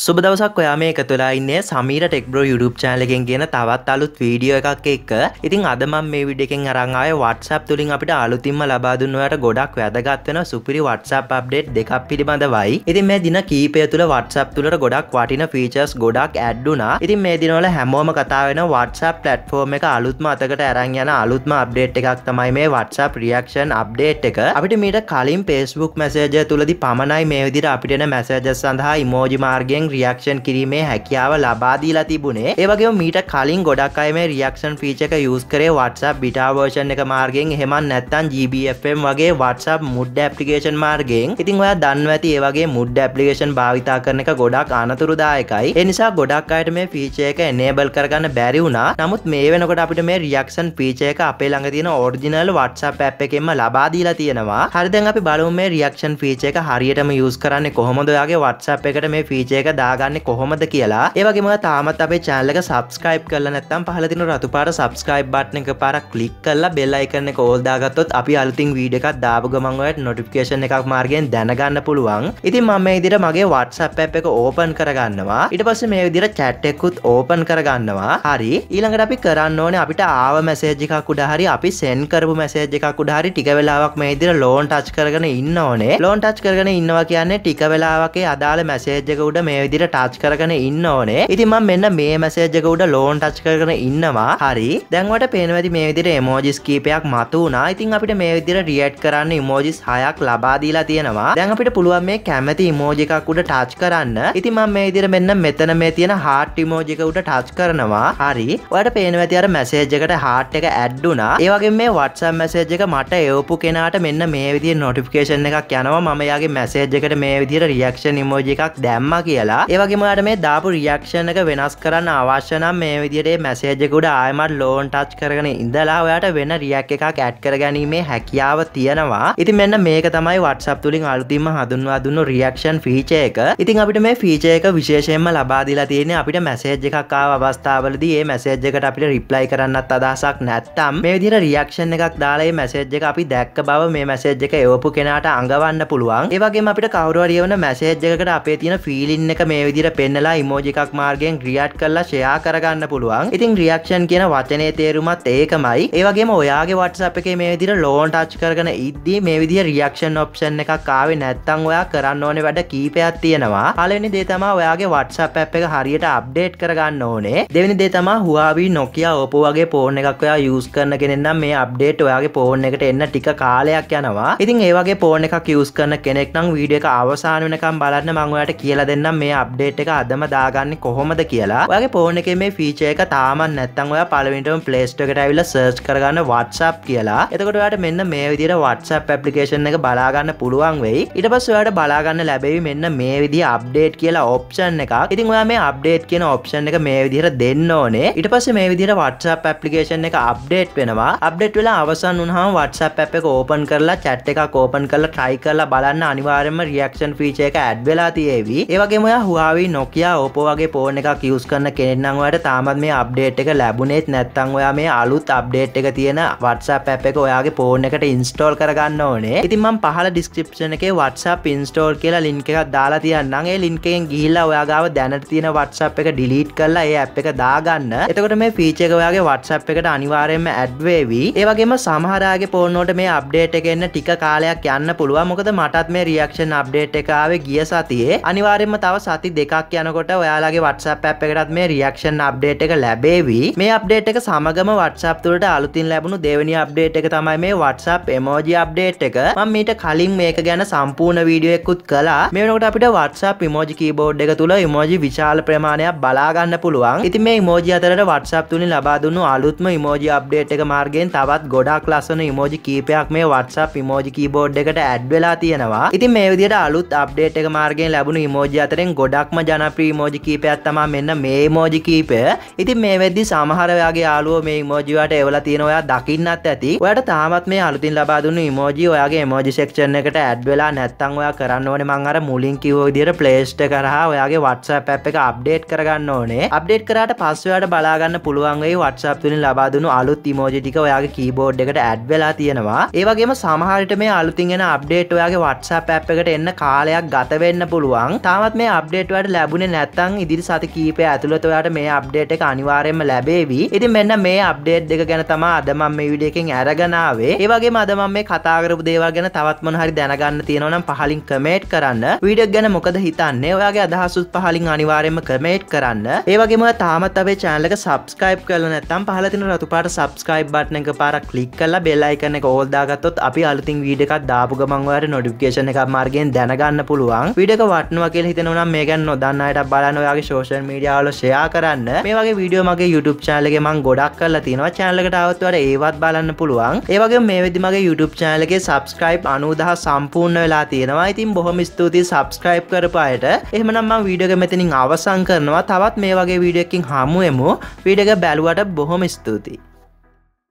සුබ දවසක් ඔයා මේ එකතු වෙලා ඉන්නේ Sameera tech bro YouTube channel එකෙන් කියන තවත් අලුත් වීඩියෝ එකක් එක්ක. ඉතින් අද මම මේ වීඩියෝ එකෙන් අරන් ආවේ WhatsApp තුලින් අපිට අලුතින්ම ලබා දුන්න ඔයාලට ගොඩක් වැදගත් වෙන සුපිරි WhatsApp update දෙකක් පිළිබඳවයි. ඉතින් මේ දින කීපය තුල WhatsApp තුලට ගොඩක් වටින features ගොඩක් add වුණා. ඉතින් මේ දිනවල හැමෝම කතා වෙන WhatsApp platform එක අලුත්ම අතකට අරන් යන අලුත්ම update එකක් තමයි මේ WhatsApp reaction update එක. අපිට මීට කලින් Facebook Messenger තුලදී පමණයි මේ විදිහට අපිට එන messages සඳහා emoji මාර්ගයෙන් වශයෙන් රියක්ෂන් කිරීමේ හැකියාව ලබාදීලා තිබුණේ ඒවගේ මීට කලින් ගොඩක් අය මේ රියක්ෂන් ෆීචක යස් කරේ වටසප් බිටාවර්ෂන් එක මාර්ගෙන් හෙමන් නැත්තන් GBFM වගේ වටසප් මුඩ් ඇපිකේෂන් මාර්ගෙන් ඉතින් ඔයා දන්න ඇති ඒවගේ මුඩ් ඇපිකේෂන් භාවිතා කරන එක ගොඩක් අනතුරුදායකයි එනිසා ගොඩක් අයට මේ ෆීචය එක එනේබල් කරගන්න බැරි වුණා නමුත් මේ වෙනකොට අපිට මේ රියක්ෂන් ෆීචය එක අපේ ළඟ තියෙන ඔරිජිනල් වටසප් ඇප් එකෙන්ම ලබාදීලා තියෙනවා හරිදැන් අපි බලමු මේ රියක්ෂන් ෆීචය එක හරියටම යස් කරන්නේ කොහොමද ඔයාගේ වටසප් එකට මේ ෆීචය එක එක දාගන්න කොහොමද කියලා ඒවගේම තාමත් අපේ චානලක සබස්ක්‍රයිබ් කරල නැත්තම් පහලතින රතු පාට සබස්ක්‍රයිබ් බට්න එක පාර කලික් කල්ලා බෙල්ලා එකන්න කෝල්දාගත්තොත් අපි අලුතින් වීඩ එකක් දාපු ගමන්වට නොටිකේෂන් එකක් මාර්ගෙන් දැනගන්න පුළුවන් ඉතින් මම ඉදිර මගේ වටසප් එක ඕපන් කරගන්නවා ඉට පස්ස මේ විදිර චැට්ටෙකුත් ඕපන් කරගන්නවා හරි ඊළඟට අපි කරන්න ඕන අපිට ආව මැසේජිකක් උඩහරි අපි සෙන් කරපු මැසේජිකක් උඩහරි ටික වෙලාවක් මේ ඉදිර ලෝන් ටච් කරගෙන ඉන්න ඕනේ ලෝන් ටච් කරගෙන ඉන්නවා කියන්නේ ටික වෙලාවකේ අදාළ මැසේජක උඩ මේ විදිට ටාච් කරන ඉන්න ඕනේ ඉතිම මෙන්න මේ මැසේජක උඩ ලෝන් ටච් කරන ඉන්නවා හරි දැන්වට පේනවැති මේ විදිර එමෝජිස් කීපයක් මතු වනා ඉතින් අපිට මේ විදිර රියට් කරන්න ඉමෝජිස් හයක් ලබාදීලා තියෙනවා දැන් අපිට පුළුවන් මේ කැමති ඉමෝජිකක් උඩ ටාච් කරන්න ඉතිම මේ විදිර මෙන්න මෙතන මේ තියෙන හාට් ඉමෝජික උඩ ටච් කරනවා හරි ඔයට පේනවැති අර මැසේජකට හාට් එක ඇඩ්ඩුනා ඒවගේ මේ වටසම් මැසේජ එක මට එවපු කෙනාට මෙන්න මේ විදි නොටිෆිකේෂන් එකක් යනවා මම යාගේ මැසේජ් එකට මේ විදිර රියක්ෂ නිමෝජ එකක් දැම්ම කියලා කියලා ඒවගේමට මේ දාපු රියක්ෂණ එක වෙනස් කරන්න අවශ්‍යනම් මේ විදිරේ මැසේජකුඩ ආයමත් ලෝන් ටච් කරගෙන ඉඳලා ඔයාට වෙන රියක් එකක් ඇට් කර ගැනීමේ හැකියාව තියෙනවා ඉති මෙන්න මේක තමයි වටසප් තුලින් අලුතිම හඳුන්වා දුන්න රියක්ෂන් ෆීච එක ඉතින් අපිට මේ ෆීච එක විශේෂයෙන්ම ලබාදිලා තියෙන අපිට මැසේජ් එකක් ආව අවස්ථාවලදී ඒ මැසේජ් එකට අපිට රිප්ලයි කරන්නත් අදහසක් නැත්තම් මේ විදිහට රියැක්ෂන් එකක් දාලා මේ මැසේජ් එක අපි දැක්ක බව මේ මැසේජ් එක එවපු කෙනාට අඟවන්න පුළුවන්. ඒ වගේම අපිට කවුරු හරි එවන මැසේජ් එකකට අපේ තියෙන ෆීලින් එක ඔයාලට මේ විදිර පෙන්නලා ඉමෝජ එකක් මාර්ගෙන් ක්‍රියාට් කරලා ෂයා කරගන්න පුළුවන් ඉතින් රියක්ෂන් කියන වචනය තේරුමත් ඒකමයි ඒවගේ ඔයාගේ වටසප් එක මේ විදිර ලෝන් ටච් කරන ඉද්දී මේ විදි රියක්ෂන් ඔප්ෂන් එකක් කාවේ නැත්තං ඔයා කරන්න ඕන වැඩ කීපයක් තියෙනවා පලනි දේතමා ඔයාගේ වටසප් ඇප් එක හරියට අප්ඩේට් කරගන්න ඕනේ දෙවනි දේතමා හවාවී නොකයා ඕපෝ වගේ පෝර්න එකක් ඔයා යස් කරන කෙනෙන්නම් මේ අප්ඩේට් ඔයාගේ පෝර්න එකට එන්න ටික කාලයක් යනවා ඉතින් ඒවගේ පෝර්න එකක් යස් කරන කෙනෙක් නම් වීඩිය එක අවසාන වෙනකම් බලන්න මංවයට කියලා දෙන්නම් මේ මේ අප්ඩේට් එක අදම දාගන්න කොහොමද කියලා ඔගේ පෝන එක මේ ෆීචය එක තාමන් නැත්තන් ඔය පලවිටම පලේස්ටකට ඇවිල සර්ච් කරගන්න වටසප් කියලා එතකොටට මෙන්න මේ විදිර වටසප් පප්ලිකේෂන් එක බලාගන්න පුළුවන් වෙයි ඉට පස්වට බලාගන්න ලැබෙයි මෙන්න මේ විදි අප්ඩේට් කියලා ඔප්ෂන් එක ඉතින් ඔයා මේ අප්ඩේට් කියන ඔප්ෂන් එක මේ විදිහර දෙන්න ඕනේ ඉට පස්ස මේ විදිර වටසප් පප්ලිකේෂන් එක අප්ඩේට් වෙනවා අප්ඩේට් වෙලා අවසන් උහම වටසප් අප එක ඕපන් කරලා චැට් එක කෝපන් කරලා ට්‍රයි කරලා බලන්න අනිවාරෙන්ම රියක්ෂන් ෆීච එක ඇඩ් වෙලා තියේවි ඒවගේම හුවාවි නොකයා ඕපෝ වගේ පෝන එක යස් කරන කෙනෙන්නංවට තාමත් මේ අප්ඩේට් එක ලැබුණෙත් නැත්තං ඔයා මේ අලුත් අප්ඩේට් එක තියෙන වටසප් ඇප් එක ඔයාගේ පෝන එකට ඉන්ස්ටෝල් කරගන්න ඕනේ ඉතින්ම පහල ඩිස්ක්‍රපෂන එක වටසප් ඉන්ස්ටෝල් කියලා ලින්ක එකක් දාලා තියන්නගේ ලින්කෙන් ගිහිල්ලා ඔයාගාව දැනට තියෙන වටසප් එක ඩිලීට් කරලා ඒ ඇප් එක දාගන්න එතකොට මේ ෆීච එක ඔයාගේ වටසප් එකට අනිවාරයෙන්ම ඇඩ්වේවි ඒවගේම සමහරගේ පෝනෝට මේ අප්ඩේට් එක එන්න ටික කාලයක් යන්න පුළුවන් මොකද මටත් මේ රියක්ෂන් අප්ඩේට් එකාවේ ගිය සතියේ අනිවාරෙන්ම තව සති දෙකක් යනකොට ඔයාලගේ WhatsApp app එකටත් මේ reaction update එක ලැබේවි. මේ update එක සමගම WhatsApp තුළට අලුතින් ලැබුණු දෙවෙනි update එක තමයි මේ WhatsApp emoji update එක. මම මීට කලින් මේක ගැන සම්පූර්ණ වීඩියෝ එකකුත් කළා. මේ වෙනකොට අපිට WhatsApp emoji keyboard එක තුල emoji විශාල ප්‍රමාණයක් බලා ගන්න පුළුවන්. ඉතින් මේ emoji අතරට WhatsApp තුලින් ලබා දුන්නු අලුත්ම emoji update එක මාර්ගයෙන් තවත් ගොඩාක් ලස්සන emoji කීපයක් මේ WhatsApp emoji keyboard එකට ඇඩ් වෙලා තියෙනවා. ඉතින් මේ විදිහට අලුත් අප්ඩේට් එක මාර්ගයෙන් ලැබුණු ඉමෝජි අතරින් ගොඩක්ම ජනප්‍රී මෝජි කීපයක් තමා මෙන්න මේ මෝජි කීපය ඉති මේ වෙද්දි සමහරයාගේ යාලුව මේ මෝජිවට එවල තියෙන ඔයා දකින්නත් ඇති ඔයට තාමත් මේ අලුතින් ලබාදුන්න මෝජි ඔයාගේ මෝජි සෙක්ෂන් එකට ඇඩ් වෙලා නැත්තං ඔයා කරන්න ඕනේ මං අර මුලින් කිව්ව විදිහට ප්ලේස්ට කරහා ඔයාගේ WhatsApp app එක අප්ඩේට් කරගන්න ඕනේ අප්ඩේට් කරාට පස්සේ ඔයාට බලාගන්න පුළුවන් වෙයි WhatsApp තුලින් ලබා දුණු අලුත් ඉමෝජි ටික ඔයාගේ කීබෝඩ් එකට ඇඩ් වෙලා තියෙනවා ඒ වගේම සමහරට මේ අලුතින් එන අප්ඩේට් ඔයාගේ WhatsApp app එකට එන්න කාලයක් ගත වෙන්න පුළුවන් තාමත් මේ අප්ඩේට්වට ලැබුණ නැත්තං ඉදිරි සති කීපය ඇතුළතවට මේ අප්ඩේට එක අනිවාරයෙන්ම ලැබේවි ඉති මෙන්න මේ අප්ඩේට් දෙක ගැන තම අදමම් මේ විඩියකින් ඇරගනාවේ ඒවගේ අදමම් මේ කතාගරපු දේවා ගැන තවත්මන හරි දැනගන්න තියෙනවනම් පහලින් කමේට් කරන්න විඩක් ගැන මොකද හිතන්නේ ඔයාගේ අදහසුත් පහලින් අනිවාරයෙන්ම කමේට් කරන්න ඒවගේම තාමත් අපේ චෑනලක සබස්කයිප් කල නැත්තම් පහලතින රතුපාට සබස්කයිප් බට්න එක පාර කලික් කල්ලා බෙල්ලයිකන එක ඕල්දාගත්තොත් අපි අලුතින් වීඩකත් දාපු ගමන්වට නොඩිකේෂන එක මාර්ගෙන් දැනගන්න පුළුවන් විඩක වටනවා කියල හිතනම් මේ ගැන් නොදන්න අයට බලන්න ඔයාගේ ශෝෂල් මීඩියාවල ෂයා කරන්න මේ වගේ වීඩියෝ මගේ YouTube චානලගේ මං ගොඩක් කරලා තියෙනවා චානලකට આવත්වට ඒවත් බලන්න පුළුවන් ඒ වගේ මේ වෙදි මගේ YouTube චානලගේ subscribe 90000 සම්පූර්ණ වෙලා තියෙනවා ඉතින් බොහොම ස්තුතියි subscribe කරපු අයට එහෙමනම් මං වීඩියෝ එක මෙතනින් අවසන් කරනවා තවත් මේ වගේ වීඩියෝ එකකින් හමු වෙමු වීඩියෝ එක බැලුවට බොහොම ස්තුතියි